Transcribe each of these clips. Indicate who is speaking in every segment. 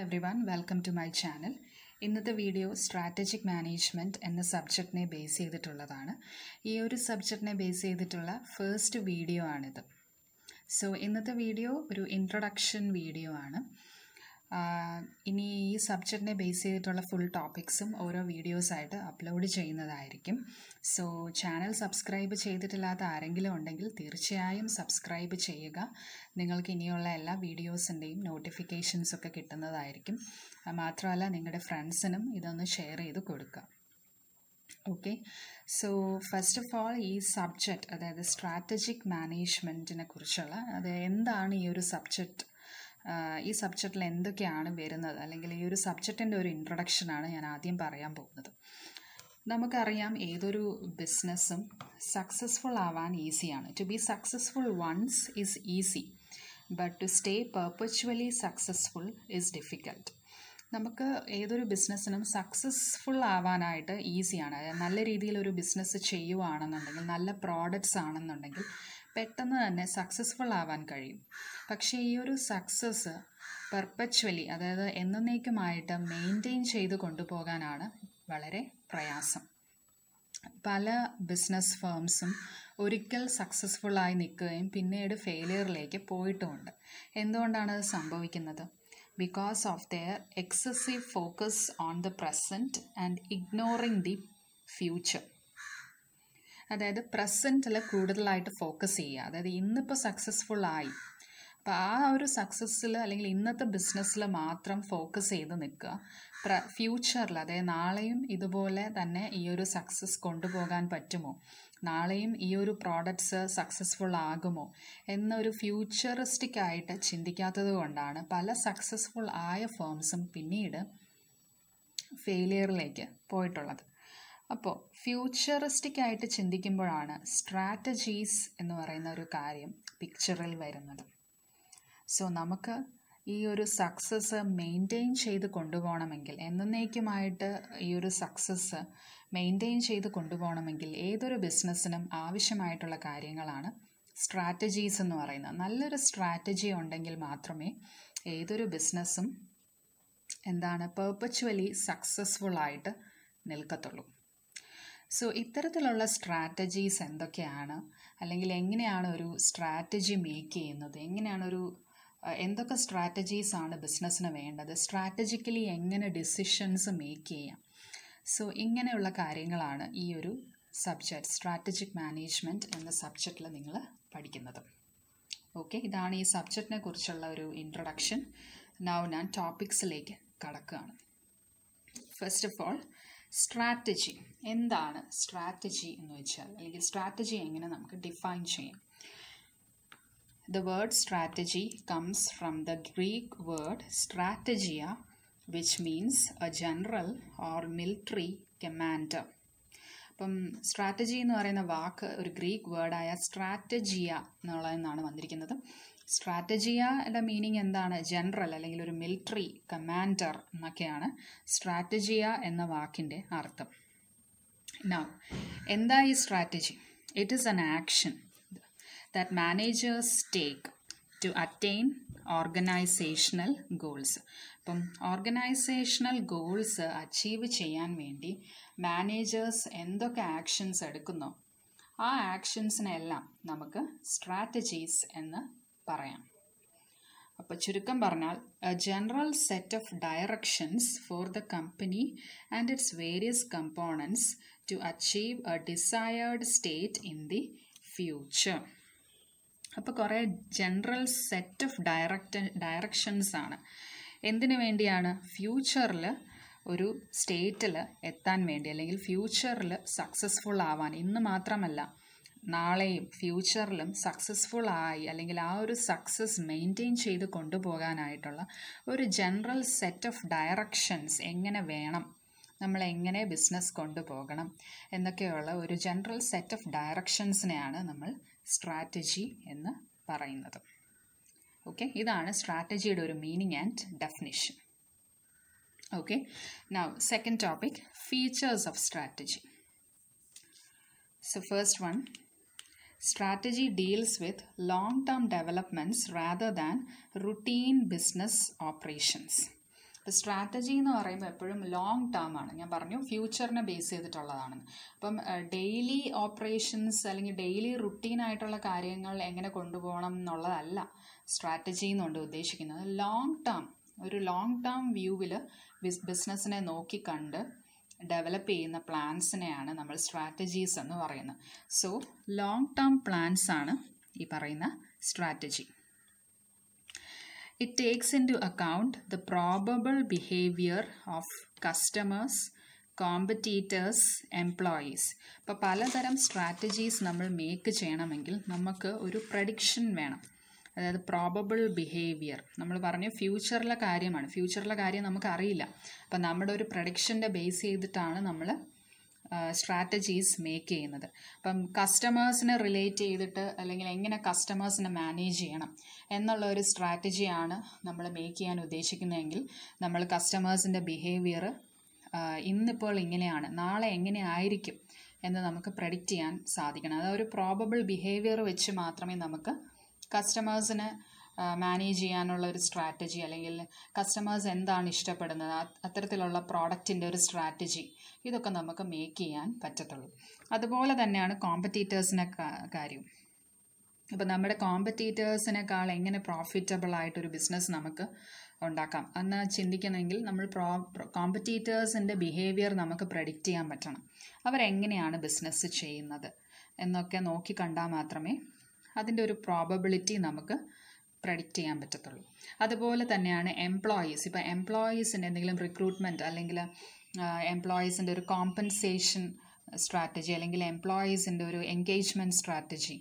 Speaker 1: Hello everyone welcome to my channel ഇന്നത്തെ video strategic management എന്ന സബ്ജക്റ്റിനെ base ചെയ്തിട്ടുള്ളതാണ് ഈ ഒരു സബ്ജക്റ്റിനെ ബേസ് ചെയ്തിട്ടുള്ള ഫേസ്റ്റ് വീഡിയോ ആണിത് സോ ഇന്നത്തെ വീഡിയോ ഒരു ഇൻട്രൊഡക്ഷൻ വീഡിയോ ആണ് ഇനി ഈ സബ്ജക്റ്റിനെ ബേസ് ചെയ്തിട്ടുള്ള ഫുൾ ടോപ്പിക്സും ഓരോ വീഡിയോസായിട്ട് അപ്ലോഡ് ചെയ്യുന്നതായിരിക്കും സോ ചാനൽ സബ്സ്ക്രൈബ് ചെയ്തിട്ടില്ലാത്ത ആരെങ്കിലും ഉണ്ടെങ്കിൽ തീർച്ചയായും സബ്സ്ക്രൈബ് ചെയ്യുക നിങ്ങൾക്ക് ഇനിയുള്ള എല്ലാ വീഡിയോസിൻ്റെയും നോട്ടിഫിക്കേഷൻസൊക്കെ ഒക്കെ കിട്ടുന്നതായിരിക്കും മാത്രമല്ല നിങ്ങളുടെ ഫ്രണ്ട്സിനും ഇതൊന്ന് ഷെയർ ചെയ്ത് കൊടുക്കുക okay so first of all ഈ സബ്ജക്റ്റ് അതായത് സ്ട്രാറ്റജിക് മാനേജ്മെൻറ്റിനെ കുറിച്ചുള്ള അത് എന്താണ് ഈ ഒരു സബ്ജക്റ്റ് ഈ സബ്ജക്റ്റിൽ എന്തൊക്കെയാണ് വരുന്നത് അല്ലെങ്കിൽ ഈ ഒരു സബ്ജക്റ്റിൻ്റെ ഒരു ഇൻട്രൊഡക്ഷനാണ് ഞാൻ ആദ്യം പറയാൻ പോകുന്നത് നമുക്കറിയാം ഏതൊരു ബിസിനസ്സും സക്സസ്ഫുൾ ആവാൻ ഈസിയാണ് to be successful once is easy but to stay perpetually successful is difficult നമുക്ക് ഏതൊരു ബിസിനസ്സിനും സക്സസ്ഫുൾ ആവാനായിട്ട് ഈസിയാണ് നല്ല രീതിയിൽ ഒരു ബിസിനസ് ചെയ്യുവാണെന്നുണ്ടെങ്കിൽ നല്ല പ്രോഡക്റ്റ്സ് ആണെന്നുണ്ടെങ്കിൽ പെട്ടെന്ന് തന്നെ സക്സസ്ഫുൾ ആവാൻ കഴിയും പക്ഷേ ഈ ഒരു സക്സസ് പെർപ്പച്വലി അതായത് എന്നേക്കുമായിട്ട് മെയിൻറ്റെയിൻ ചെയ്ത് കൊണ്ടുപോകാനാണ് വളരെ പ്രയാസം പല ബിസിനസ് ഫേംസും ഒരിക്കൽ സക്സസ്ഫുള്ളായി നിൽക്കുകയും പിന്നീട് ഫെയിലിയറിലേക്ക് പോയിട്ടുമുണ്ട് എന്തുകൊണ്ടാണ് അത് സംഭവിക്കുന്നത് because of their excessive focus on the present and ignoring the future അതായത് പ്രസൻറ്റിൽ കൂടുതലായിട്ട് ഫോക്കസ് ചെയ്യുക അതായത് ഇന്നിപ്പോൾ സക്സസ്ഫുൾ ആയി അപ്പോൾ ആ ഒരു സക്സസ്സിൽ അല്ലെങ്കിൽ ഇന്നത്തെ ബിസിനസ്സിൽ മാത്രം ഫോക്കസ് ചെയ്ത് നിൽക്കുക പ്ര ഫ്യൂച്ചറിൽ അതായത് നാളെയും ഇതുപോലെ തന്നെ ഈ ഒരു സക്സസ് കൊണ്ടുപോകാൻ പറ്റുമോ നാളെയും ഈ ഒരു പ്രോഡക്ട്സ് സക്സസ്ഫുൾ ആകുമോ എന്നൊരു ഫ്യൂച്ചറിസ്റ്റിക് ആയിട്ട് ചിന്തിക്കാത്തത് കൊണ്ടാണ് പല സക്സസ്ഫുൾ ആയ ഫേംസും പിന്നീട് ഫെയിലിയറിലേക്ക് പോയിട്ടുള്ളത് അപ്പോൾ ഫ്യൂച്ചറിസ്റ്റിക് ആയിട്ട് ചിന്തിക്കുമ്പോഴാണ് സ്ട്രാറ്റജീസ് എന്ന് പറയുന്ന ഒരു കാര്യം പിക്ചറിൽ വരുന്നത് സോ നമുക്ക് ഈ ഒരു സക്സസ് മെയിൻറ്റെയിൻ ചെയ്ത് കൊണ്ടുപോകണമെങ്കിൽ എന്നേക്കുമായിട്ട് ഈ ഒരു സക്സസ് മെയിൻറ്റെയിൻ ചെയ്ത് കൊണ്ടുപോകണമെങ്കിൽ ഏതൊരു ബിസിനസ്സിനും ആവശ്യമായിട്ടുള്ള കാര്യങ്ങളാണ് സ്ട്രാറ്റജീസ് എന്ന് പറയുന്നത് നല്ലൊരു സ്ട്രാറ്റജി ഉണ്ടെങ്കിൽ മാത്രമേ ഏതൊരു ബിസിനസ്സും എന്താണ് പെർപ്പച്വലി സക്സസ്ഫുൾ ആയിട്ട് നിൽക്കത്തുള്ളൂ സോ ഇത്തരത്തിലുള്ള സ്ട്രാറ്റജീസ് എന്തൊക്കെയാണ് അല്ലെങ്കിൽ എങ്ങനെയാണ് ഒരു സ്ട്രാറ്റജി മേക്ക് ചെയ്യുന്നത് എങ്ങനെയാണ് ഒരു എന്തൊക്കെ സ്ട്രാറ്റജീസ് ആണ് ബിസിനസ്സിന് വേണ്ടത് സ്ട്രാറ്റജിക്കലി എങ്ങനെ ഡിസിഷൻസ് മേക്ക് ചെയ്യാം സോ ഇങ്ങനെയുള്ള കാര്യങ്ങളാണ് ഈ ഒരു സബ്ജക്റ്റ് സ്ട്രാറ്റജിക് മാനേജ്മെൻറ്റ് എന്ന സബ്ജക്റ്റിൽ നിങ്ങൾ പഠിക്കുന്നത് ഓക്കെ ഇതാണ് ഈ സബ്ജക്റ്റിനെ കുറിച്ചുള്ള ഒരു ഇൻട്രൊഡക്ഷൻ നൗ ഞാൻ ടോപ്പിക്സിലേക്ക് കടക്കുകയാണ് ഫസ്റ്റ് ഓഫ് ഓൾ സ്ട്രാറ്റജി എന്താണ് സ്ട്രാറ്റജി എന്ന് വെച്ചാൽ അല്ലെങ്കിൽ സ്ട്രാറ്റജി എങ്ങനെ നമുക്ക് ഡിഫൈൻ ചെയ്യാം the word strategy comes from the Greek word strategia which means a general or military commander അപ്പം സ്ട്രാറ്റജി എന്ന് പറയുന്ന വാക്ക് ഒരു ഗ്രീക്ക് വേർഡായ സ്ട്രാറ്റജിയ എന്നുള്ളതെന്നാണ് വന്നിരിക്കുന്നത് എന്ന മീനിങ് എന്താണ് ജനറൽ അല്ലെങ്കിൽ ഒരു മിലിറ്ററി കമാൻഡർ എന്നൊക്കെയാണ് സ്ട്രാറ്റജിയ എന്ന വാക്കിൻ്റെ അർത്ഥം നൗ എന്താ ഈ strategy it is an action that managers take to attain organisational goals അപ്പം ഓർഗനൈസേഷണൽ ഗോൾസ് അച്ചീവ് ചെയ്യാൻ വേണ്ടി മാനേജേഴ്സ് എന്തൊക്കെ ആക്ഷൻസ് എടുക്കുന്നോ ആ ആക്ഷൻസിനെല്ലാം നമുക്ക് സ്ട്രാറ്റജീസ് എന്ന് പറയാം അപ്പോൾ ചുരുക്കം പറഞ്ഞാൽ a general set of directions for the company and its various components to achieve a desired state in the future അപ്പോൾ കുറേ general set of direct directions ആണ് എന്തിനു വേണ്ടിയാണ് ഫ്യൂച്ചറിൽ ഒരു സ്റ്റേറ്റിൽ എത്താൻ വേണ്ടി അല്ലെങ്കിൽ ഫ്യൂച്ചറിൽ സക്സസ്ഫുൾ ആവാൻ ഇന്ന് മാത്രമല്ല നാളെയും ഫ്യൂച്ചറിലും സക്സസ്ഫുൾ ആയി അല്ലെങ്കിൽ ആ ഒരു സക്സസ് മെയിൻറ്റെയിൻ ചെയ്ത് കൊണ്ടുപോകാനായിട്ടുള്ള ഒരു ജനറൽ സെറ്റ് ഓഫ് ഡയറക്ഷൻസ് എങ്ങനെ വേണം നമ്മൾ എങ്ങനെ ബിസിനസ് കൊണ്ടുപോകണം എന്നൊക്കെയുള്ള ഒരു ജനറൽ സെറ്റ് ഓഫ് ഡയറക്ഷൻസിനെയാണ് നമ്മൾ സ്ട്രാറ്റജി എന്ന് പറയുന്നത് ഓക്കെ ഇതാണ് സ്ട്രാറ്റജിയുടെ ഒരു meaning and definition okay now second topic features of strategy so first one strategy deals with long term developments rather than routine business operations. Strategy എന്ന് പറയുമ്പോൾ എപ്പോഴും ലോങ് ടേം ആണ് ഞാൻ പറഞ്ഞു ഫ്യൂച്ചറിനെ ബേസ് ചെയ്തിട്ടുള്ളതാണ് അപ്പം ഡെയിലി ഓപ്പറേഷൻസ് അല്ലെങ്കിൽ ഡെയിലി റുട്ടീൻ ആയിട്ടുള്ള കാര്യങ്ങൾ എങ്ങനെ കൊണ്ടുപോകണം എന്നുള്ളതല്ല സ്ട്രാറ്റജി എന്നുകൊണ്ട് ഉദ്ദേശിക്കുന്നത് ലോങ് ടേം ഒരു ലോങ് ടേം വ്യൂവിൽ ബിസിനസ്സിനെ നോക്കിക്കണ്ട് ഡെവലപ്പ് ചെയ്യുന്ന പ്ലാൻസിനെയാണ് നമ്മൾ സ്ട്രാറ്റജീസ് എന്ന് പറയുന്നത് സോ ലോങ് ടേം പ്ലാൻസ് ആണ് ഈ പറയുന്ന strategy it takes into account the probable behaviour of customers competitors employees അപ്പോൾ പലതരം സ്ട്രാറ്റജീസ് നമ്മൾ മേക്ക് ചെയ്യണമെങ്കിൽ നമുക്ക് ഒരു പ്രഡിക്ഷൻ വേണം അതായത് പ്രോബബിൾ ബിഹേവിയർ നമ്മൾ പറഞ്ഞ ഫ്യൂച്ചറിലെ കാര്യമാണ് ഫ്യൂച്ചറിലെ കാര്യം നമുക്കറിയില്ല അപ്പം നമ്മുടെ ഒരു പ്രൊഡിക്ഷൻ്റെ ബേസ് ചെയ്തിട്ടാണ് നമ്മൾ സ്ട്രാറ്റജീസ് മേക്ക് ചെയ്യുന്നത് അപ്പം കസ്റ്റമേഴ്സിനെ റിലേറ്റ് ചെയ്തിട്ട് അല്ലെങ്കിൽ എങ്ങനെ കസ്റ്റമേഴ്സിനെ മാനേജ് ചെയ്യണം എന്നുള്ള ഒരു സ്ട്രാറ്റജിയാണ് നമ്മൾ മേക്ക് ചെയ്യാൻ ഉദ്ദേശിക്കുന്നതെങ്കിൽ നമ്മൾ കസ്റ്റമേഴ്സിൻ്റെ ബിഹേവിയർ ഇന്നിപ്പോൾ ഇങ്ങനെയാണ് നാളെ എങ്ങനെ ആയിരിക്കും എന്ന് നമുക്ക് പ്രഡിക്റ്റ് ചെയ്യാൻ സാധിക്കണം അതൊരു പ്രോബബിൾ ബിഹേവിയർ വെച്ച് മാത്രമേ നമുക്ക് കസ്റ്റമേഴ്സിന് മാനേജ് ചെയ്യാനുള്ള ഒരു സ്ട്രാറ്റജി അല്ലെങ്കിൽ കസ്റ്റമേഴ്സ് എന്താണ് ഇഷ്ടപ്പെടുന്നത് അത്തരത്തിലുള്ള പ്രോഡക്റ്റിൻ്റെ ഒരു സ്ട്രാറ്റജി ഇതൊക്കെ നമുക്ക് മേക്ക് ചെയ്യാൻ പറ്റത്തുള്ളൂ അതുപോലെ തന്നെയാണ് കോമ്പറ്റീറ്റേഴ്സിനെ കാര്യം അപ്പോൾ നമ്മുടെ കോമ്പറ്റീറ്റേഴ്സിനേക്കാൾ എങ്ങനെ പ്രോഫിറ്റബിൾ ആയിട്ടൊരു ബിസിനസ് നമുക്ക് ഉണ്ടാക്കാം എന്ന് ചിന്തിക്കണമെങ്കിൽ നമ്മൾ പ്രോ കോമ്പറ്റീറ്റേഴ്സിൻ്റെ ബിഹേവിയർ നമുക്ക് പ്രഡിക്റ്റ് ചെയ്യാൻ പറ്റണം അവരെങ്ങനെയാണ് ബിസിനസ് ചെയ്യുന്നത് എന്നൊക്കെ നോക്കി കണ്ടാൽ മാത്രമേ അതിൻ്റെ ഒരു പ്രോബബിലിറ്റി നമുക്ക് പ്രഡിക്റ്റ് ചെയ്യാൻ പറ്റത്തുള്ളൂ അതുപോലെ തന്നെയാണ് എംപ്ലോയീസ് ഇപ്പോൾ എംപ്ലോയീസിൻ്റെ എന്തെങ്കിലും റിക്രൂട്ട്മെൻറ്റ് അല്ലെങ്കിൽ എംപ്ലോയീസിൻ്റെ ഒരു കോമ്പൻസേഷൻ സ്ട്രാറ്റജി അല്ലെങ്കിൽ എംപ്ലോയീസിൻ്റെ ഒരു എൻഗേജ്മെൻറ്റ് സ്ട്രാറ്റജി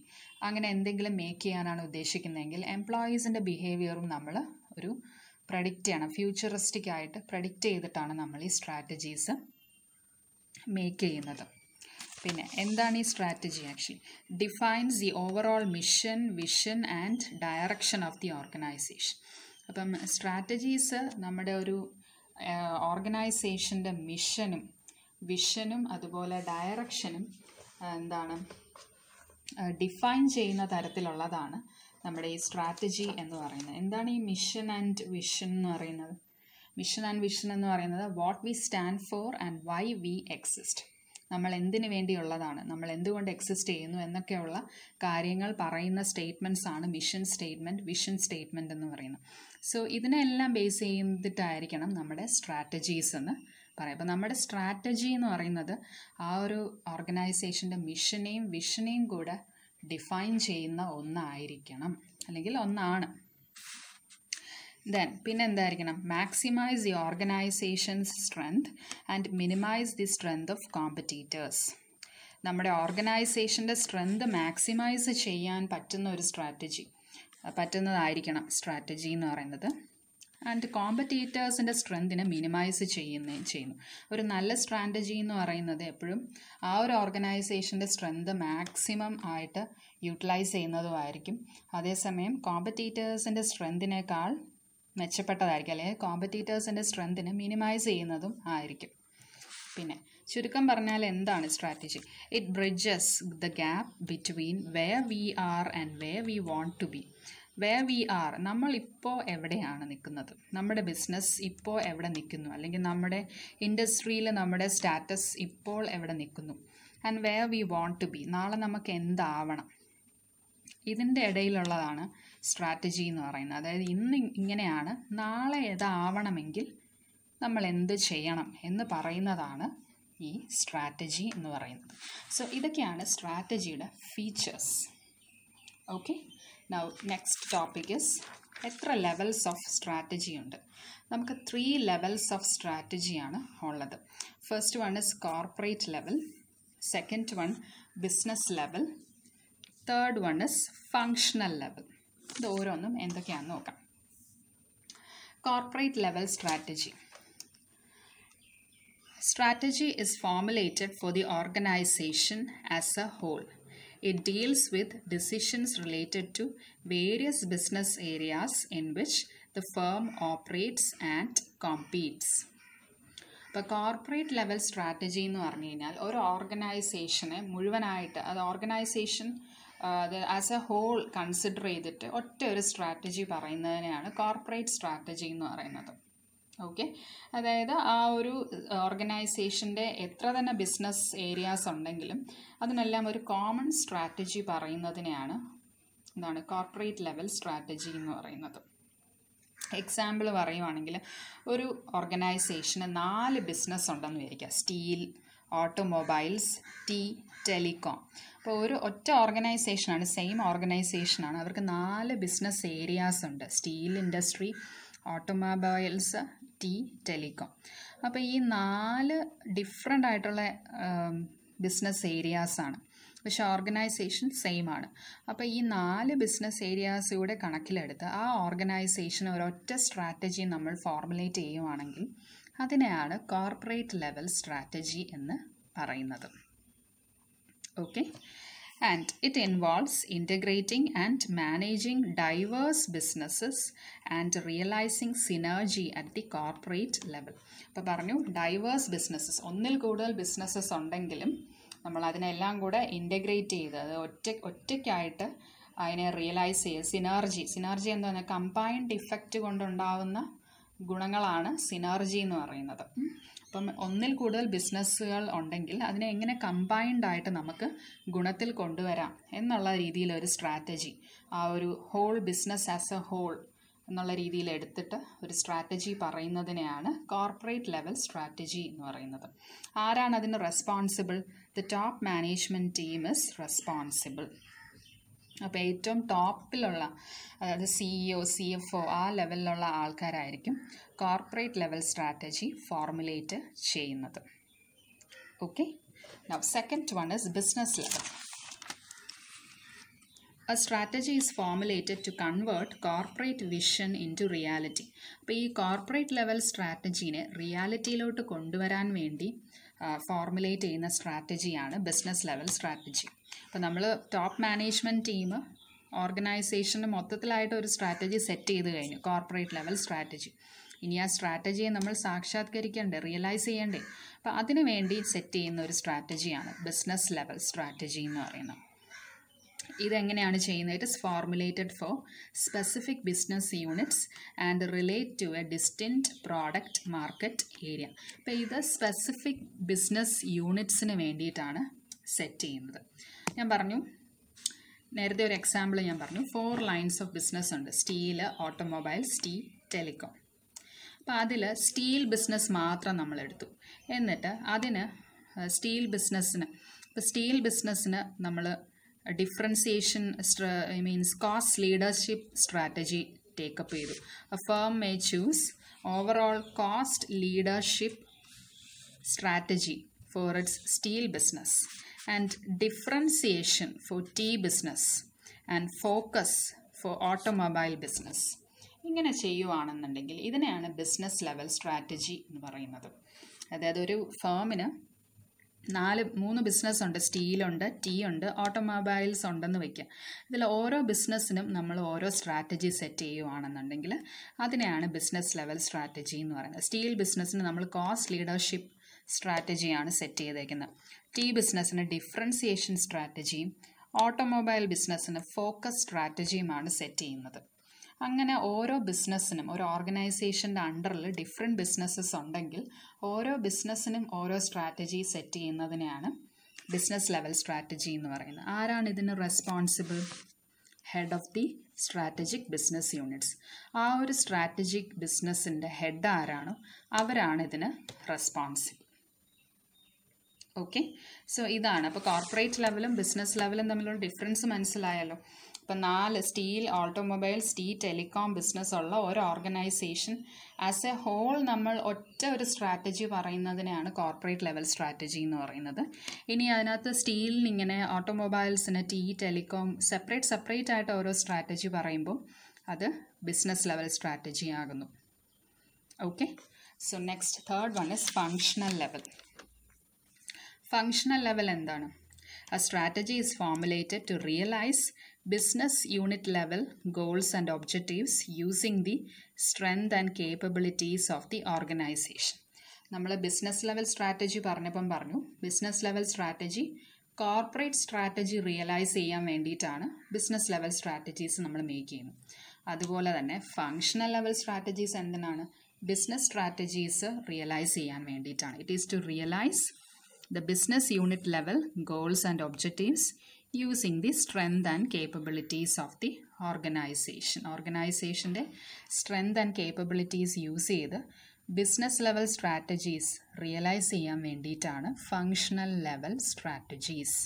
Speaker 1: അങ്ങനെ എന്തെങ്കിലും മേക്ക് ചെയ്യാനാണ് ഉദ്ദേശിക്കുന്നതെങ്കിൽ എംപ്ലോയീസിൻ്റെ ബിഹേവിയറും നമ്മൾ ഒരു പ്രഡിക്റ്റ് ചെയ്യണം ഫ്യൂച്ചറിസ്റ്റിക് ആയിട്ട് പ്രഡിക്റ്റ് ചെയ്തിട്ടാണ് നമ്മൾ ഈ സ്ട്രാറ്റജീസ് മേക്ക് ചെയ്യുന്നത് പിന്നെ എന്താണ് ഈ strategy actually defines the overall mission vision and direction of the organisation അപ്പം സ്ട്രാറ്റജീസ് നമ്മുടെ ഒരു ഓർഗനൈസേഷൻ്റെ മിഷനും വിഷനും അതുപോലെ ഡയറക്ഷനും എന്താണ് ഡിഫൈൻ ചെയ്യുന്ന തരത്തിലുള്ളതാണ് നമ്മുടെ ഈ സ്ട്രാറ്റജി എന്ന് പറയുന്നത് എന്താണ് ഈ മിഷൻ ആൻഡ് വിഷൻ എന്ന് പറയുന്നത് മിഷൻ ആൻഡ് വിഷൻ എന്ന് പറയുന്നത് what we stand for and why we exist നമ്മൾ എന്തിനു വേണ്ടിയുള്ളതാണ് നമ്മൾ എന്തുകൊണ്ട് എക്സിസ്റ്റ് ചെയ്യുന്നു എന്നൊക്കെയുള്ള കാര്യങ്ങൾ പറയുന്ന സ്റ്റേറ്റ്മെൻറ്റ്സ് ആണ് മിഷൻ സ്റ്റേറ്റ്മെൻറ്റ് വിഷൻ സ്റ്റേറ്റ്മെൻറ്റ് എന്ന് പറയുന്നത് സോ ഇതിനെല്ലാം ബേസ് ചെയ്തിട്ടായിരിക്കണം നമ്മുടെ സ്ട്രാറ്റജീസ് എന്ന് പറയാം അപ്പോൾ നമ്മുടെ സ്ട്രാറ്റജി എന്ന് പറയുന്നത് ആ ഒരു ഓർഗനൈസേഷൻ്റെ മിഷനെയും വിഷനെയും കൂടെ ഡിഫൈൻ ചെയ്യുന്ന ഒന്നായിരിക്കണം അല്ലെങ്കിൽ ഒന്നാണ് ദെൻ പിന്നെ എന്തായിരിക്കണം maximize the organizations strength and minimize the strength of competitors നമ്മുടെ ഓർഗനൈസേഷൻ്റെ സ്ട്രെങ്ത് മാക്സിമൈസ് ചെയ്യാൻ പറ്റുന്ന ഒരു സ്ട്രാറ്റജി പറ്റുന്നതായിരിക്കണം സ്ട്രാറ്റജി എന്ന് പറയുന്നത് ആൻഡ് കോമ്പറ്റീറ്റേഴ്സിൻ്റെ സ്ട്രെങ്തിനെ മിനിമൈസ് ചെയ്യുന്ന ചെയ്യുന്നു ഒരു നല്ല സ്ട്രാറ്റജി എന്ന് പറയുന്നത് എപ്പോഴും ആ ഒരു ഓർഗനൈസേഷൻ്റെ സ്ട്രെങ്ത് മാക്സിമം ആയിട്ട് യൂട്ടിലൈസ് ചെയ്യുന്നതുമായിരിക്കും അതേസമയം കോമ്പറ്റീറ്റേഴ്സിൻ്റെ സ്ട്രെങ്തിനേക്കാൾ മെച്ചപ്പെട്ടതായിരിക്കും അല്ലെങ്കിൽ കോമ്പറ്റീറ്റേഴ്സിൻ്റെ സ്ട്രെങ്തിന് മിനിമൈസ് ചെയ്യുന്നതും ആയിരിക്കും പിന്നെ ചുരുക്കം പറഞ്ഞാൽ എന്താണ് strategy it bridges the gap between where we are and where we want to be where we are നമ്മളിപ്പോൾ എവിടെയാണ് നിൽക്കുന്നത് നമ്മുടെ ബിസിനസ് ഇപ്പോൾ എവിടെ നിൽക്കുന്നു അല്ലെങ്കിൽ നമ്മുടെ ഇൻഡസ്ട്രിയിൽ നമ്മുടെ സ്റ്റാറ്റസ് ഇപ്പോൾ എവിടെ നിൽക്കുന്നു and where we want to be നാളെ നമുക്ക് എന്താവണം ഇതിൻ്റെ ഇടയിലുള്ളതാണ് സ്ട്രാറ്റജി എന്ന് പറയുന്നത് അതായത് ഇന്ന് ഇങ്ങനെയാണ് നാളെ ഇതാവണമെങ്കിൽ നമ്മൾ എന്ത് ചെയ്യണം എന്ന് പറയുന്നതാണ് ഈ സ്ട്രാറ്റജി എന്ന് പറയുന്നത് സോ ഇതൊക്കെയാണ് സ്ട്രാറ്റജിയുടെ features okay now next topic is എത്ര ലെവൽസ് ഓഫ് സ്ട്രാറ്റജി ഉണ്ട് നമുക്ക് ത്രീ ലെവൽസ് ഓഫ് സ്ട്രാറ്റജിയാണ് ഉള്ളത് first one is corporate level second one business level third one is functional level ഇത് ഓരോന്നും എന്തൊക്കെയാണെന്ന് നോക്കാം corporate level strategy Strategy is formulated for the organization as a whole. It deals with decisions related to various business areas in which the firm operates and competes. ഇപ്പോൾ corporate level strategy എന്ന് പറഞ്ഞു കഴിഞ്ഞാൽ ഒരു ഓർഗനൈസേഷനെ മുഴുവനായിട്ട് അത് organization as a whole consider ചെയ്തിട്ട് ഒറ്റ ഒരു സ്ട്രാറ്റജി പറയുന്നതിനെയാണ് കോർപ്പറേറ്റ് സ്ട്രാറ്റജി എന്ന് പറയുന്നത് ഓക്കെ അതായത് ആ ഒരു ഓർഗനൈസേഷൻ്റെ എത്ര തന്നെ ബിസിനസ് ഏരിയാസ് ഉണ്ടെങ്കിലും അതിനെല്ലാം ഒരു കോമൺ സ്ട്രാറ്റജി പറയുന്നതിനെയാണ് എന്താണ് കോർപ്പറേറ്റ് ലെവൽ സ്ട്രാറ്റജി എന്ന് പറയുന്നത് എക്സാമ്പിൾ പറയുവാണെങ്കിൽ ഒരു ഓർഗനൈസേഷന് നാല് ബിസിനസ് ഉണ്ടെന്ന് വിചാരിക്കുക സ്റ്റീൽ ഓട്ടോമൊബൈൽസ് ടി ടെലികോം അപ്പോൾ ഒരു ഒറ്റ ഓർഗനൈസേഷനാണ് സെയിം ഓർഗനൈസേഷനാണ് അവർക്ക് നാല് ബിസിനസ് ഏരിയാസ് ഉണ്ട് steel industry automobiles tea telecom അപ്പോൾ ഈ നാല് ഡിഫറെൻ്റ് ആയിട്ടുള്ള ബിസിനസ് ഏരിയാസാണ് പക്ഷേ ഓർഗനൈസേഷൻ സെയിം ആണ് അപ്പോൾ ഈ നാല് ബിസിനസ് ഏരിയാസിലൂടെ കണക്കിലെടുത്ത് ആ ഓർഗനൈസേഷൻ ഒരൊറ്റ സ്ട്രാറ്റജി നമ്മൾ ഫോർമുലേറ്റ് ചെയ്യുവാണെങ്കിൽ അതിനെയാണ് കോർപ്പറേറ്റ് ലെവൽ സ്ട്രാറ്റജി എന്ന് പറയുന്നത് okay and it involves integrating and managing diverse businesses and realizing synergy at the corporate level അപ്പോൾ പറഞ്ഞു ഡൈവേഴ്സ് ബിസിനസ്സസ് ഒന്നിൽ കൂടുതൽ ബിസിനസ്സസ് ഉണ്ടെങ്കിലും നമ്മൾ അതിനെല്ലാം കൂടെ ഇൻ്റഗ്രേറ്റ് ചെയ്ത് അത് ഒറ്റ ഒറ്റയ്ക്കായിട്ട് അതിനെ റിയലൈസ് ചെയ്യുക സിനർജി സിനർജി എന്താ പറഞ്ഞാൽ കമ്പൈൻഡ് ഇഫക്റ്റ് കൊണ്ടുണ്ടാവുന്ന ഗുണങ്ങളാണ് സിനർജി എന്ന് പറയുന്നത് അപ്പം ഒന്നിൽ കൂടുതൽ ബിസിനസ്സുകൾ ഉണ്ടെങ്കിൽ അതിനെ എങ്ങനെ കമ്പൈൻഡ് ആയിട്ട് നമുക്ക് ഗുണത്തിൽ കൊണ്ടുവരാം എന്നുള്ള രീതിയിലൊരു സ്ട്രാറ്റജി ആ ഒരു whole business as a whole എന്നുള്ള രീതിയിൽ എടുത്തിട്ട് ഒരു സ്ട്രാറ്റജി പറയുന്നതിനെയാണ് കോർപ്പറേറ്റ് ലെവൽ സ്ട്രാറ്റജി എന്ന് പറയുന്നത് ആരാണ് അതിന് responsible the top management team is responsible അപ്പോൾ ഏറ്റവും ടോപ്പിലുള്ള അതായത് സിഇഒ സി എഫ് ഒ ആ ലെവലിലുള്ള ആൾക്കാരായിരിക്കും കോർപ്പറേറ്റ് ലെവൽ സ്ട്രാറ്റജി ഫോർമുലേറ്റ് ചെയ്യുന്നത് okay now second one is business level A strategy is formulated to convert corporate vision into reality. അപ്പോൾ ഈ corporate level സ്ട്രാറ്റജീനെ റിയാലിറ്റിയിലോട്ട് കൊണ്ടുവരാൻ വേണ്ടി ഫോർമുലേറ്റ് ചെയ്യുന്ന സ്ട്രാറ്റജിയാണ് ബിസിനസ് ലെവൽ സ്ട്രാറ്റജി അപ്പോൾ നമ്മൾ ടോപ്പ് മാനേജ്മെൻറ്റ് ടീം ഓർഗനൈസേഷന് മൊത്തത്തിലായിട്ട് ഒരു സ്ട്രാറ്റജി സെറ്റ് ചെയ്ത് കഴിഞ്ഞു കോർപ്പറേറ്റ് ലെവൽ സ്ട്രാറ്റജി ഇനി ആ സ്ട്രാറ്റജിയെ നമ്മൾ സാക്ഷാത്കരിക്കേണ്ടേ റിയലൈസ് ചെയ്യണ്ടേ അപ്പോൾ അതിനു വേണ്ടി സെറ്റ് ചെയ്യുന്ന ഒരു സ്ട്രാറ്റജിയാണ് ബിസിനസ് ലെവൽ സ്ട്രാറ്റജി എന്ന് പറയുന്നത് ഇതെങ്ങനെയാണ് ചെയ്യുന്നത് it is formulated for specific business units and relate to a distinct product market area അപ്പോൾ ഇത് സ്പെസിഫിക് ബിസിനസ് യൂണിറ്റ്സിന് വേണ്ടിയിട്ടാണ് സെറ്റ് ചെയ്യുന്നത് ഞാൻ പറഞ്ഞു നേരത്തെ ഒരു എക്സാമ്പിൾ ഞാൻ പറഞ്ഞു ഫോർ ലൈൻസ് ഓഫ് ബിസിനസ് ഉണ്ട് സ്റ്റീൽ ഓട്ടോമൊബൈൽ സ്റ്റീ ടെലികോം അപ്പോൾ അതിൽ സ്റ്റീൽ ബിസിനസ് മാത്രം നമ്മൾ എടുത്തു എന്നിട്ട് അതിന് സ്റ്റീൽ ബിസിനസ്സിന് ഇപ്പോൾ സ്റ്റീൽ ബിസിനസ്സിന് നമ്മൾ differentiation I means cost leadership strategy take up ചെയ്തു firm may choose overall cost leadership strategy for its steel business and differentiation for tea business and focus for automobile business ഇങ്ങനെ ചെയ്യുവാണെന്നുണ്ടെങ്കിൽ ഇതിനെയാണ് ബിസിനസ് ലെവൽ സ്ട്രാറ്റജി എന്ന് പറയുന്നത് അതായത് ഒരു ഫേമിന് നാല് മൂന്ന് business ഉണ്ട് സ്റ്റീലുണ്ട് ടീ ഉണ്ട് ഓട്ടോമൊബൈൽസ് ഉണ്ടെന്ന് വയ്ക്കുക ഇതിൽ ഓരോ ബിസിനസ്സിനും നമ്മൾ ഓരോ സ്ട്രാറ്റജി സെറ്റ് ചെയ്യുവാണെന്നുണ്ടെങ്കിൽ അതിനെയാണ് ബിസിനസ് ലെവൽ സ്ട്രാറ്റജി എന്ന് പറയുന്നത് സ്റ്റീൽ ബിസിനസ്സിന് നമ്മൾ കോസ്റ്റ് ലീഡർഷിപ്പ് സ്ട്രാറ്റജിയാണ് സെറ്റ് ചെയ്തേക്കുന്നത് ടീ ബിസിനസ്സിന് ഡിഫറൻസിയേഷൻ സ്ട്രാറ്റജിയും ഓട്ടോമൊബൈൽ ബിസിനസ്സിന് ഫോക്കസ് സ്ട്രാറ്റജിയുമാണ് സെറ്റ് ചെയ്യുന്നത് അങ്ങനെ ഓരോ ബിസിനസ്സിനും ഒരു ഓർഗനൈസേഷൻ്റെ അണ്ടറിൽ ഡിഫറെൻ്റ് ബിസിനസ്സസ് ഉണ്ടെങ്കിൽ ഓരോ ബിസിനസ്സിനും ഓരോ സ്ട്രാറ്റജി സെറ്റ് ചെയ്യുന്നതിനെയാണ് ബിസിനസ് ലെവൽ സ്ട്രാറ്റജി എന്ന് പറയുന്നത് ആരാണ് ഇതിന് responsible head of the strategic business units ആ ഒരു സ്ട്രാറ്റജിക് ബിസിനസ്സിൻ്റെ ഹെഡ് ആരാണോ അവരാണ് ഇതിന് റെസ്പോൺസിബിൾ ഓക്കെ സോ ഇതാണ് അപ്പോൾ കോർപ്പറേറ്റ് ലെവലും ബിസിനസ് ലെവലും തമ്മിലുള്ള ഡിഫറൻസ് മനസ്സിലായല്ലോ ഇപ്പം നാല് steel automobile tea telecom business ഉള്ള ഒരു ഓർഗനൈസേഷൻ ആസ് എ ഹോൾ നമ്മൾ ഒറ്റ ഒരു സ്ട്രാറ്റജി പറയുന്നതിനെയാണ് കോർപ്പറേറ്റ് ലെവൽ സ്ട്രാറ്റജി എന്ന് പറയുന്നത് ഇനി അതിനകത്ത് സ്റ്റീലിന് ഇങ്ങനെ ഓട്ടോമൊബൈൽസിന് ടീ ടെലികോം സെപ്പറേറ്റ് സെപ്പറേറ്റ് ആയിട്ട് ഓരോ സ്ട്രാറ്റജി പറയുമ്പോൾ അത് ബിസിനസ് ലെവൽ സ്ട്രാറ്റജി ആകുന്നു okay so next third one is functional level functional level എന്താണ് a strategy is formulated to realize business unit level goals and objectives using the strength and capabilities of the organization. നമ്മൾ business level strategy പറഞ്ഞപ്പം പറഞ്ഞു business level strategy corporate strategy realize ചെയ്യാൻ വേണ്ടിയിട്ടാണ് business level strategies നമ്മൾ make ചെയ്യുന്നത് അതുപോലെ തന്നെ functional level strategies എന്തിനാണ് ബിസിനസ് സ്ട്രാറ്റജീസ് റിയലൈസ് ചെയ്യാൻ വേണ്ടിയിട്ടാണ് it is to realize the business unit level goals and objectives using the strength and capabilities of the organization ഓർഗനൈസേഷൻ്റെ സ്ട്രെങ്ത് ആൻഡ് കേപ്പബിലിറ്റീസ് യൂസ് ചെയ്ത് business level strategies realize ചെയ്യാൻ വേണ്ടിയിട്ടാണ് functional level strategies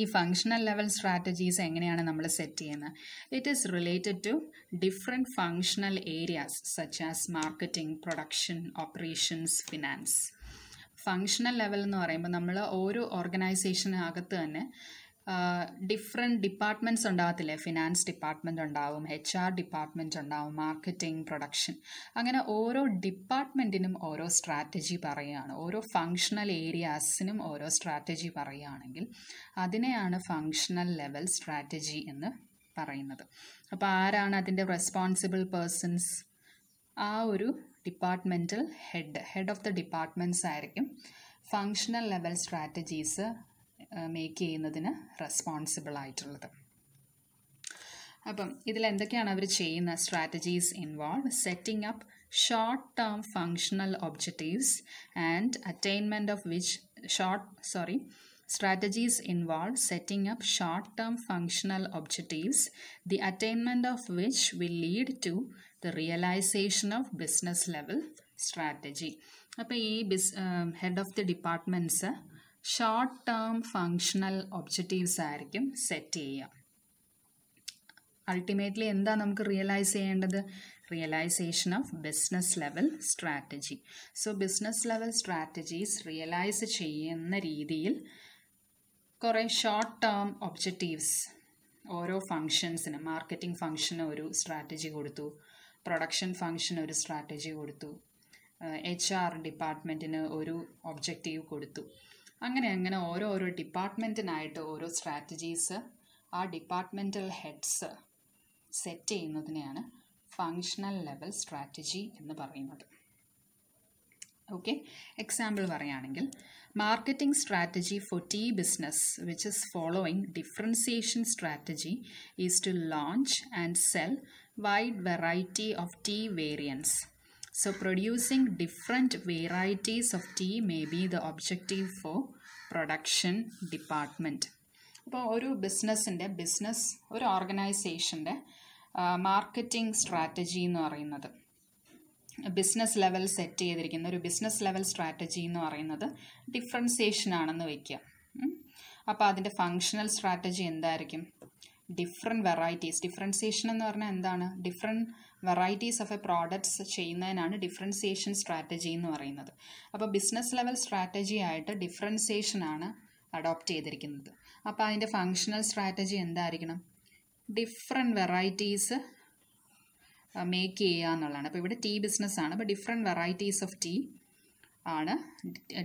Speaker 1: ഈ functional level strategies എങ്ങനെയാണ് നമ്മൾ set ചെയ്യുന്നത് it is related to different functional areas such as marketing production operations finance functional level എന്ന് പറയുമ്പോൾ നമ്മൾ ഓരോ ഓർഗനൈസേഷനകത്ത് തന്നെ ഡിഫറെൻ്റ് ഡിപ്പാർട്ട്മെൻറ്റ്സ് ഉണ്ടാകത്തില്ലേ ഫിനാൻസ് ഡിപ്പാർട്ട്മെൻറ്റ് ഉണ്ടാവും എച്ച് ആർ ഡിപ്പാർട്ട്മെൻറ്റ് ഉണ്ടാവും മാർക്കറ്റിംഗ് പ്രൊഡക്ഷൻ അങ്ങനെ ഓരോ ഡിപ്പാർട്ട്മെൻറ്റിനും ഓരോ സ്ട്രാറ്റജി പറയുകയാണ് ഓരോ ഫങ്ഷണൽ ഏരിയാസിനും ഓരോ സ്ട്രാറ്റജി പറയുകയാണെങ്കിൽ അതിനെയാണ് ഫങ്ഷണൽ ലെവൽ സ്ട്രാറ്റജി എന്ന് പറയുന്നത് അപ്പോൾ ആരാണ് അതിൻ്റെ റെസ്പോൺസിബിൾ പേഴ്സൺസ് ആ ഒരു departmental head head of the departments ആയിരിക്കും ഫങ്ഷണൽ ലെവൽ സ്ട്രാറ്റജീസ് മേക്ക് ചെയ്യുന്നതിന് റെസ്പോൺസിബിൾ ആയിട്ടുള്ളത് അപ്പം ഇതിൽ എന്തൊക്കെയാണ് അവർ ചെയ്യുന്ന strategies involve setting up short term functional objectives and attainment of which short sorry strategies involve setting up short term functional objectives the attainment of which will lead to the realization of business level strategy അപ്പോൾ ഈ ബിസ് head of the departments short term functional objectives ആയിരിക്കും set ചെയ്യുക ultimately എന്താ നമുക്ക് realize ചെയ്യേണ്ടത് realization of business level strategy so business level strategies realize ചെയ്യുന്ന രീതിയിൽ കുറേ ഷോർട്ട് ടേം ഒബ്ജക്റ്റീവ്സ് ഓരോ ഫങ്ഷൻസിന് മാർക്കറ്റിംഗ് ഫങ്ഷന് ഒരു സ്ട്രാറ്റജി കൊടുത്തു പ്രൊഡക്ഷൻ ഫംഗ്ഷൻ ഒരു സ്ട്രാറ്റജി കൊടുത്തു എച്ച് ആർ ഡിപ്പാർട്ട്മെൻറ്റിന് ഒരു ഒബ്ജക്റ്റീവ് കൊടുത്തു അങ്ങനെ അങ്ങനെ ഓരോ ഓരോ ഡിപ്പാർട്ട്മെൻറ്റിനായിട്ട് ഓരോ സ്ട്രാറ്റജീസ് ആ ഡിപ്പാർട്ട്മെൻ്റൽ ഹെഡ്സ് സെറ്റ് ചെയ്യുന്നതിനെയാണ് ഫങ്ഷണൽ ലെവൽ സ്ട്രാറ്റജി എന്ന് പറയുന്നത് ഓക്കെ എക്സാമ്പിൾ പറയുകയാണെങ്കിൽ marketing strategy for tea business which is following differentiation strategy is to launch and sell wide variety of tea variants. So producing different varieties of tea may be the objective for production department. ഇപ്പോൾ ഒരു ബിസിനസ്സിൻ്റെ business ഒരു ഓർഗനൈസേഷൻ്റെ marketing strategy എന്ന് പറയുന്നത് business level set ചെയ്തിരിക്കുന്ന ഒരു business level strategy എന്ന് പറയുന്നത് ഡിഫറൻസിയേഷൻ ആണെന്ന് വയ്ക്കുക അപ്പോൾ അതിൻ്റെ ഫങ്ഷണൽ സ്ട്രാറ്റജി എന്തായിരിക്കും ഡിഫറെൻറ്റ് വെറൈറ്റീസ് ഡിഫറൻസിയേഷൻ എന്ന് പറഞ്ഞാൽ എന്താണ് different varieties of a products ചെയ്യുന്നതിനാണ് ഡിഫറൻസിയേഷൻ സ്ട്രാറ്റജി എന്ന് പറയുന്നത് അപ്പോൾ ബിസിനസ് ലെവൽ സ്ട്രാറ്റജി ആയിട്ട് ഡിഫറൻസിയേഷനാണ് അഡോപ്റ്റ് ചെയ്തിരിക്കുന്നത് അപ്പോൾ അതിൻ്റെ ഫങ്ഷണൽ സ്ട്രാറ്റജി എന്തായിരിക്കണം ഡിഫറെൻറ്റ് വെറൈറ്റീസ് മേക്ക് ചെയ്യുക എന്നുള്ളതാണ് അപ്പോൾ ഇവിടെ ടീ ബിസിനസ്സാണ് അപ്പോൾ ഡിഫറെൻറ്റ് വെറൈറ്റീസ് ഓഫ് ടീ ആണ്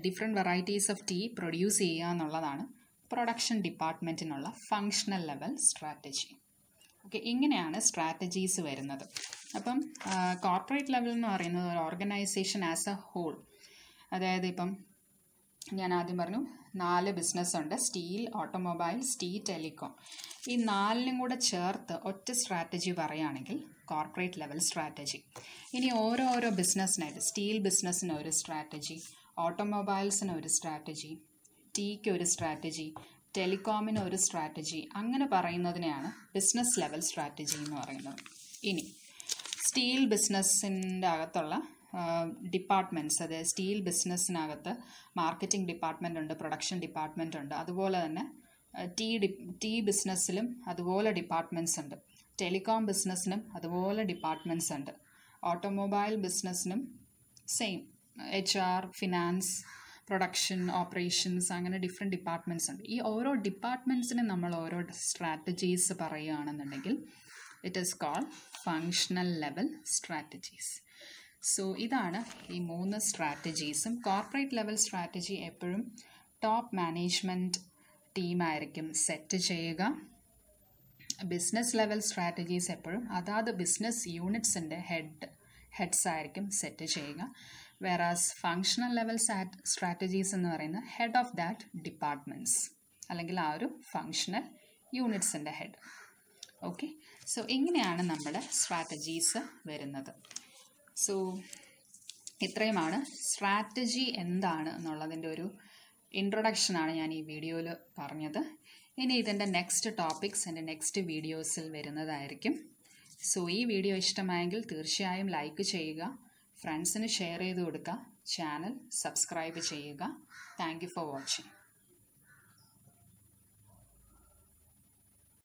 Speaker 1: different varieties of tea produce ചെയ്യുക എന്നുള്ളതാണ് പ്രൊഡക്ഷൻ ഡിപ്പാർട്ട്മെൻറ്റിനുള്ള ഫങ്ഷണൽ ലെവൽ സ്ട്രാറ്റജി ഓക്കെ ഇങ്ങനെയാണ് സ്ട്രാറ്റജീസ് വരുന്നത് അപ്പം കോർപ്പറേറ്റ് ലെവൽ എന്ന് പറയുന്നത് ഒരു ഓർഗനൈസേഷൻ ആസ് എ ഹോൾ അതായത് ഇപ്പം ഞാൻ ആദ്യം പറഞ്ഞു നാല് ബിസിനസ് ഉണ്ട് സ്റ്റീൽ ഓട്ടോമൊബൈൽ സ്റ്റീ ടെലികോം ഈ നാലിനും കൂടെ ചേർത്ത് ഒറ്റ സ്ട്രാറ്റജി പറയുകയാണെങ്കിൽ കോർപ്പറേറ്റ് ലെവൽ സ്ട്രാറ്റജി ഇനി ഓരോരോ ബിസിനസ്സിനായിട്ട് സ്റ്റീൽ ബിസിനസ്സിന് ഒരു സ്ട്രാറ്റജി ഓട്ടോമൊബൈൽസിന് ഒരു സ്ട്രാറ്റജി ടിക്ക് ഒരു സ്ട്രാറ്റജി ടെലികോമിന് ഒരു സ്ട്രാറ്റജി അങ്ങനെ പറയുന്നതിനെയാണ് ബിസിനസ് ലെവൽ സ്ട്രാറ്റജി എന്ന് പറയുന്നത് ഇനി സ്റ്റീൽ ബിസിനസ്സിൻ്റെ അകത്തുള്ള ഡിപ്പാർട്ട്മെൻറ്റ്സ് അതായത് സ്റ്റീൽ ബിസിനസ്സിനകത്ത് മാർക്കറ്റിംഗ് ഡിപ്പാർട്ട്മെൻ്റ് ഉണ്ട് പ്രൊഡക്ഷൻ ഡിപ്പാർട്ട്മെൻ്റ് ഉണ്ട് അതുപോലെ തന്നെ ടീ ഡി ടീ ബിസിനസ്സിലും അതുപോലെ ഡിപ്പാർട്ട്മെൻറ്റ്സ് ഉണ്ട് ടെലികോം ബിസിനസ്സിനും അതുപോലെ ഡിപ്പാർട്ട്മെൻറ്റ്സ് ഉണ്ട് ഓട്ടോമൊബൈൽ ബിസിനസ്സിനും same H R finance production operations അങ്ങനെ ഡിഫറെൻറ്റ് ഡിപ്പാർട്ട്മെൻറ്റ്സ് ഉണ്ട് ഈ ഓരോ ഡിപ്പാർട്ട്മെൻറ്റ്സിന് നമ്മൾ ഓരോ സ്ട്രാറ്റജീസ് പറയുകയാണെന്നുണ്ടെങ്കിൽ it is called functional level strategies so ഇതാണ് ഈ മൂന്ന് സ്ട്രാറ്റജീസും കോർപ്പറേറ്റ് ലെവൽ സ്ട്രാറ്റജി എപ്പോഴും ടോപ്പ് മാനേജ്മെൻറ്റ് ടീമായിരിക്കും സെറ്റ് ചെയ്യുക ബിസിനസ് ലെവൽ സ്ട്രാറ്റജീസ് എപ്പോഴും അതാത് ബിസിനസ് യൂണിറ്റ്സിൻ്റെ ഹെഡ് ഹെഡ്സ് ആയിരിക്കും സെറ്റ് ചെയ്യുക വേറാസ് ഫങ്ഷണൽ ലെവൽ സ്ട്രാറ്റജീസ് എന്ന് പറയുന്ന ഹെഡ് ഓഫ് ദാറ്റ് ഡിപ്പാർട്ട്മെൻറ്റ്സ് അല്ലെങ്കിൽ ആ ഒരു ഫങ്ഷണൽ യൂണിറ്റ്സിൻ്റെ ഹെഡ് ഓക്കെ സോ ഇങ്ങനെയാണ് നമ്മുടെ സ്ട്രാറ്റജീസ് വരുന്നത് സോ ഇത്രയുമാണ് സ്ട്രാറ്റജി എന്താണ് എന്നുള്ളതിൻ്റെ ഒരു ഇൻട്രൊഡക്ഷനാണ് ഞാൻ ഈ വീഡിയോയിൽ പറഞ്ഞത് ഇനി ഇതിൻ്റെ നെക്സ്റ്റ് ടോപ്പിക്സ് എൻ്റെ നെക്സ്റ്റ് വീഡിയോസിൽ വരുന്നതായിരിക്കും സോ ഈ വീഡിയോ ഇഷ്ടമായെങ്കിൽ തീർച്ചയായും ലൈക്ക് ചെയ്യുക ഫ്രണ്ട്സിന് ഷെയർ ചെയ്ത് കൊടുക്കുക ചാനൽ സബ്സ്ക്രൈബ് ചെയ്യുക താങ്ക് യു ഫോർ വാച്ചിങ്